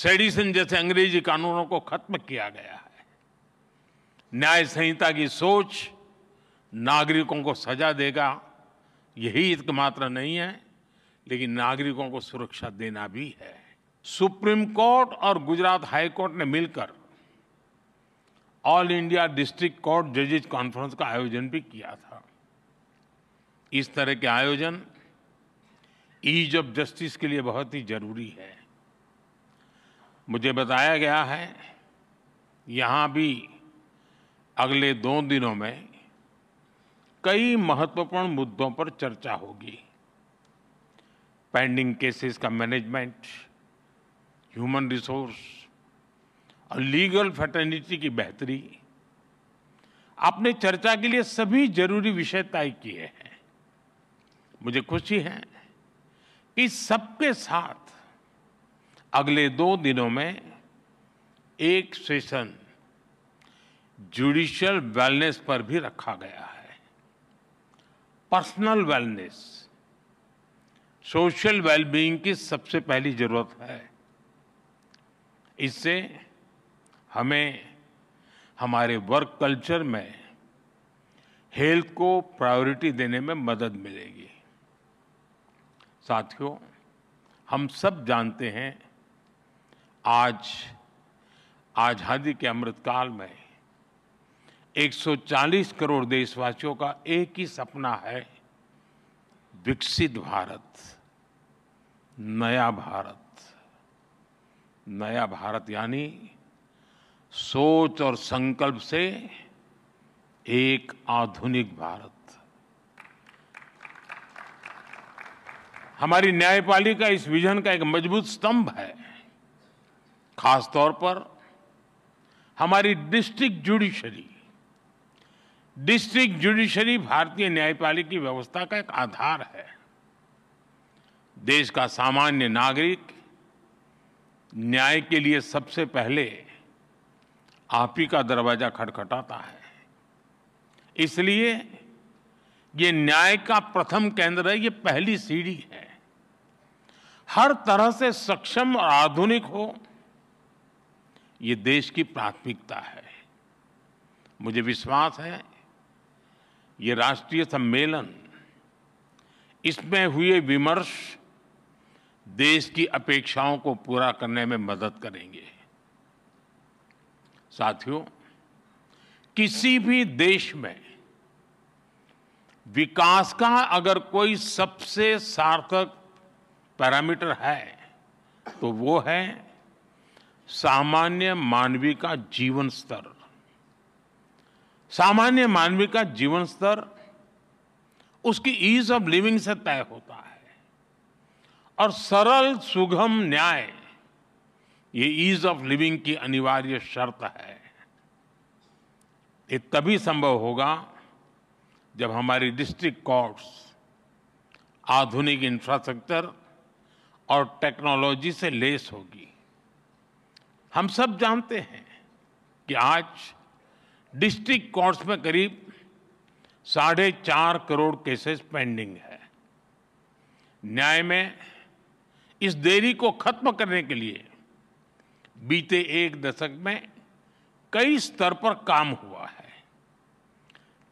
सेडिसन जैसे अंग्रेजी कानूनों को खत्म किया गया है न्याय संहिता की सोच नागरिकों को सजा देगा यही एकमात्र नहीं है लेकिन नागरिकों को सुरक्षा देना भी है सुप्रीम कोर्ट और गुजरात हाई कोर्ट ने मिलकर ऑल इंडिया डिस्ट्रिक्ट कोर्ट जजेज कॉन्फ्रेंस का आयोजन भी किया था इस तरह के आयोजन ईज ऑफ जस्टिस के लिए बहुत ही जरूरी है मुझे बताया गया है यहाँ भी अगले दो दिनों में कई महत्वपूर्ण मुद्दों पर चर्चा होगी पेंडिंग केसेस का मैनेजमेंट ह्यूमन रिसोर्स और लीगल फर्टर्निटी की बेहतरी आपने चर्चा के लिए सभी जरूरी विषय तय किए हैं मुझे खुशी है कि सबके साथ अगले दो दिनों में एक सेशन जुडिशियल वेलनेस पर भी रखा गया है पर्सनल वेलनेस सोशल वेलबींग की सबसे पहली जरूरत है इससे हमें हमारे वर्क कल्चर में हेल्थ को प्रायोरिटी देने में मदद मिलेगी साथियों हम सब जानते हैं आज आज़ादी के अमृतकाल में 140 करोड़ देशवासियों का एक ही सपना है विकसित भारत नया भारत नया भारत यानी सोच और संकल्प से एक आधुनिक भारत हमारी न्यायपालिका इस विजन का एक मजबूत स्तंभ है खास तौर पर हमारी डिस्ट्रिक्ट जुडिशरी डिस्ट्रिक्ट जुडिशरी भारतीय न्यायपालिका की व्यवस्था का एक आधार है देश का सामान्य नागरिक न्याय के लिए सबसे पहले आप ही का दरवाजा खटखटाता है इसलिए ये न्याय का प्रथम केंद्र है ये पहली सीढ़ी है हर तरह से सक्षम और आधुनिक हो ये देश की प्राथमिकता है मुझे विश्वास है ये राष्ट्रीय सम्मेलन इसमें हुए विमर्श देश की अपेक्षाओं को पूरा करने में मदद करेंगे साथियों किसी भी देश में विकास का अगर कोई सबसे सार्थक पैरामीटर है तो वो है सामान्य मानवी का जीवन स्तर सामान्य मानवी का जीवन स्तर उसकी ईज ऑफ लिविंग से तय होता है और सरल सुगम न्याय ये ईज ऑफ लिविंग की अनिवार्य शर्त है ये तभी संभव होगा जब हमारी डिस्ट्रिक्ट कोर्ट्स आधुनिक इंफ्रास्ट्रक्चर और टेक्नोलॉजी से लेस होगी हम सब जानते हैं कि आज डिस्ट्रिक्ट कोर्ट्स में करीब साढ़े चार करोड़ केसेस पेंडिंग है न्याय में इस देरी को खत्म करने के लिए बीते एक दशक में कई स्तर पर काम हुआ है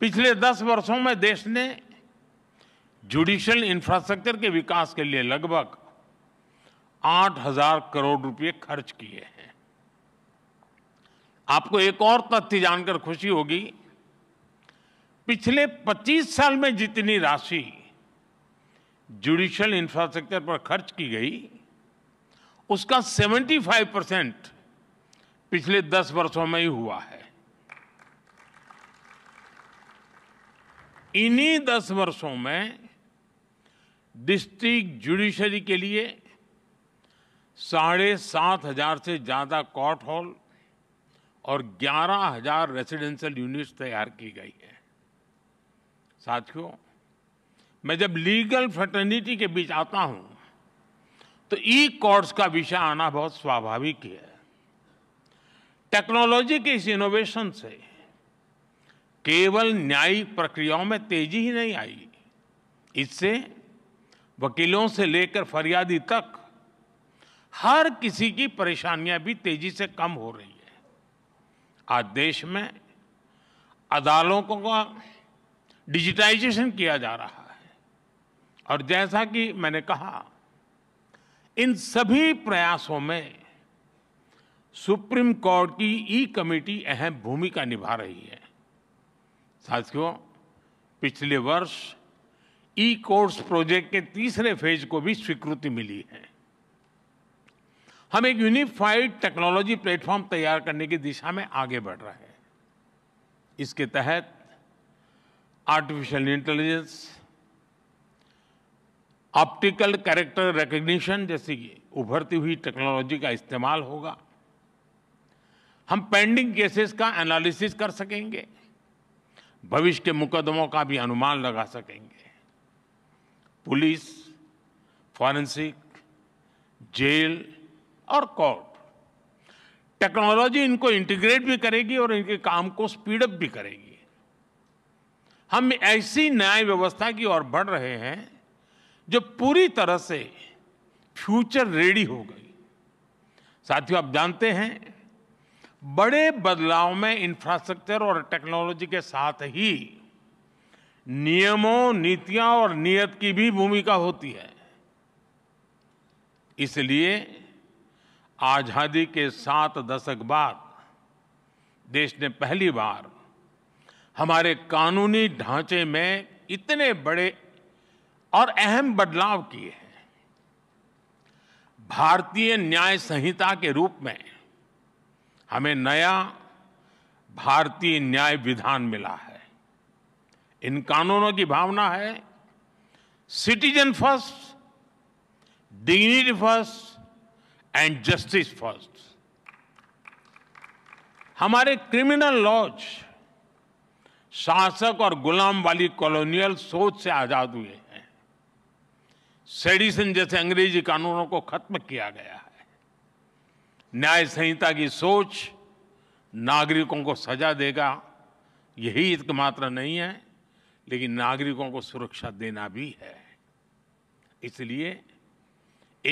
पिछले दस वर्षों में देश ने जुडिशियल इंफ्रास्ट्रक्चर के विकास के लिए लगभग आठ हजार करोड़ रुपए खर्च किए हैं आपको एक और तथ्य जानकर खुशी होगी पिछले 25 साल में जितनी राशि जुडिशियल इंफ्रास्ट्रक्चर पर खर्च की गई उसका 75 परसेंट पिछले 10 वर्षों में ही हुआ है इन्हीं 10 वर्षों में डिस्ट्रिक्ट जुडिशरी के लिए साढ़े सात हजार से ज़्यादा कोर्ट हॉल और ग्यारह हजार रेसिडेंशियल यूनिट्स तैयार की गई है साथियों मैं जब लीगल फ्रेटर्निटी के बीच आता हूं तो ई कोर्ट्स का विषय आना बहुत स्वाभाविक है टेक्नोलॉजी के इस इनोवेशन से केवल न्यायिक प्रक्रियाओं में तेजी ही नहीं आई इससे वकीलों से लेकर फरियादी तक हर किसी की परेशानियां भी तेजी से कम हो रही आज देश में अदालतों का डिजिटाइजेशन किया जा रहा है और जैसा कि मैंने कहा इन सभी प्रयासों में सुप्रीम कोर्ट की ई कमेटी अहम भूमिका निभा रही है साथियों पिछले वर्ष ई कोर्ट्स प्रोजेक्ट के तीसरे फेज को भी स्वीकृति मिली है हम एक यूनिफाइड टेक्नोलॉजी प्लेटफॉर्म तैयार करने की दिशा में आगे बढ़ रहे हैं इसके तहत artificial intelligence optical character recognition जैसी उभरती हुई टेक्नोलॉजी का इस्तेमाल होगा हम पेंडिंग केसेस का एनालिसिस कर सकेंगे भविष्य के मुकदमों का भी अनुमान लगा सकेंगे पुलिस फॉरेंसिक जेल और कोर्ट टेक्नोलॉजी इनको इंटीग्रेट भी करेगी और इनके काम को स्पीडअप भी करेगी हम ऐसी न्याय व्यवस्था की ओर बढ़ रहे हैं जो पूरी तरह से फ्यूचर रेडी हो गई साथियों आप जानते हैं बड़े बदलाव में इंफ्रास्ट्रक्चर और टेक्नोलॉजी के साथ ही नियमों नीतियां और नियत की भी भूमिका होती है इसलिए आज़ादी के सात दशक बाद देश ने पहली बार हमारे कानूनी ढांचे में इतने बड़े और अहम बदलाव किए हैं भारतीय न्याय संहिता के रूप में हमें नया भारतीय न्याय विधान मिला है इन कानूनों की भावना है citizen first dignity first and justice first हमारे क्रिमिनल लॉज शासक और गुलाम वाली कॉलोनियल सोच से आजाद हुए हैं सेडिसन जैसे अंग्रेजी कानूनों को खत्म किया गया है न्याय संहिता की सोच नागरिकों को सजा देगा यही मात्र नहीं है लेकिन नागरिकों को सुरक्षा देना भी है इसलिए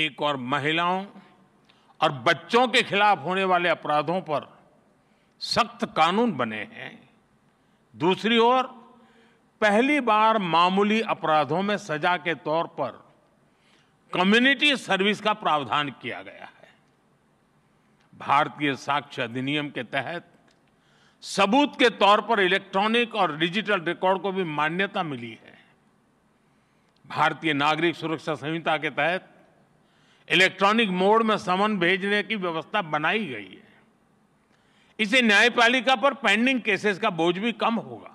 एक और महिलाओं और बच्चों के खिलाफ होने वाले अपराधों पर सख्त कानून बने हैं दूसरी ओर पहली बार मामूली अपराधों में सजा के तौर पर कम्युनिटी सर्विस का प्रावधान किया गया है भारतीय साक्ष्य अधिनियम के तहत सबूत के तौर पर इलेक्ट्रॉनिक और डिजिटल रिकॉर्ड को भी मान्यता मिली है भारतीय नागरिक सुरक्षा संहिता के तहत इलेक्ट्रॉनिक मोड में समन भेजने की व्यवस्था बनाई गई है इसे न्यायपालिका पर पेंडिंग केसेस का बोझ भी कम होगा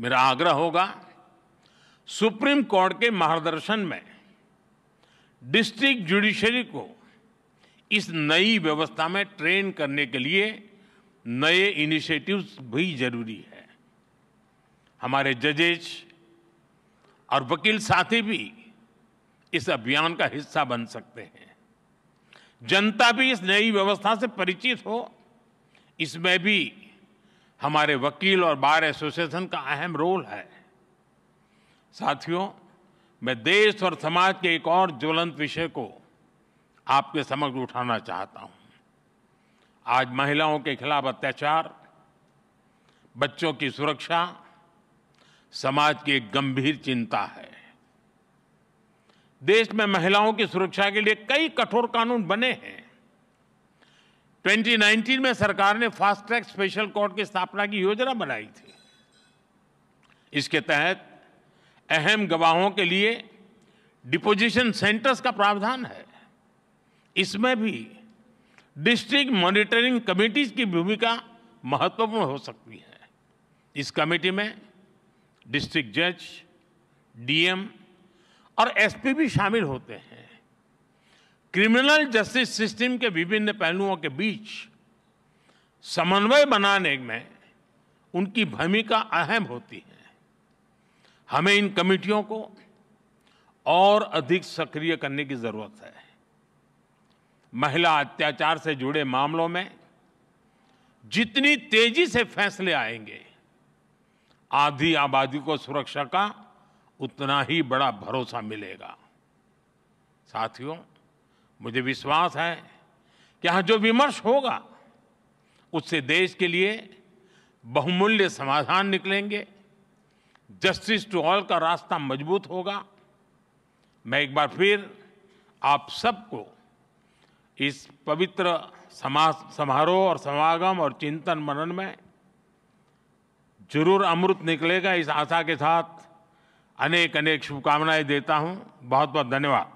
मेरा आग्रह होगा सुप्रीम कोर्ट के मार्गदर्शन में डिस्ट्रिक्ट जुडिशरी को इस नई व्यवस्था में ट्रेन करने के लिए नए इनिशिएटिव्स भी जरूरी है हमारे जजेज और वकील साथी भी इस अभियान का हिस्सा बन सकते हैं जनता भी इस नई व्यवस्था से परिचित हो इसमें भी हमारे वकील और बार एसोसिएशन का अहम रोल है साथियों मैं देश और समाज के एक और ज्वलंत विषय को आपके समक्ष उठाना चाहता हूं आज महिलाओं के खिलाफ अत्याचार बच्चों की सुरक्षा समाज की एक गंभीर चिंता है देश में महिलाओं की सुरक्षा के लिए कई कठोर कानून बने हैं 2019 में सरकार ने फास्ट ट्रैक स्पेशल कोर्ट की स्थापना की योजना बनाई थी इसके तहत अहम गवाहों के लिए डिपोजिशन सेंटर्स का प्रावधान है इसमें भी डिस्ट्रिक्ट मॉनिटरिंग कमेटीज की भूमिका महत्वपूर्ण हो सकती है इस कमेटी में डिस्ट्रिक्ट जज डीएम और एसपी भी शामिल होते हैं क्रिमिनल जस्टिस सिस्टम के विभिन्न पहलुओं के बीच समन्वय बनाने में उनकी भूमिका अहम होती है हमें इन कमिटियों को और अधिक सक्रिय करने की जरूरत है महिला अत्याचार से जुड़े मामलों में जितनी तेजी से फैसले आएंगे आधी आबादी को सुरक्षा का उतना ही बड़ा भरोसा मिलेगा साथियों मुझे विश्वास है कि यहाँ जो विमर्श होगा उससे देश के लिए बहुमूल्य समाधान निकलेंगे जस्टिस टू ऑल का रास्ता मजबूत होगा मैं एक बार फिर आप सबको इस पवित्र समारोह और समागम और चिंतन मनन में जरूर अमृत निकलेगा इस आशा के साथ अनेक अनेक शुभकामनाएं देता हूं बहुत बहुत धन्यवाद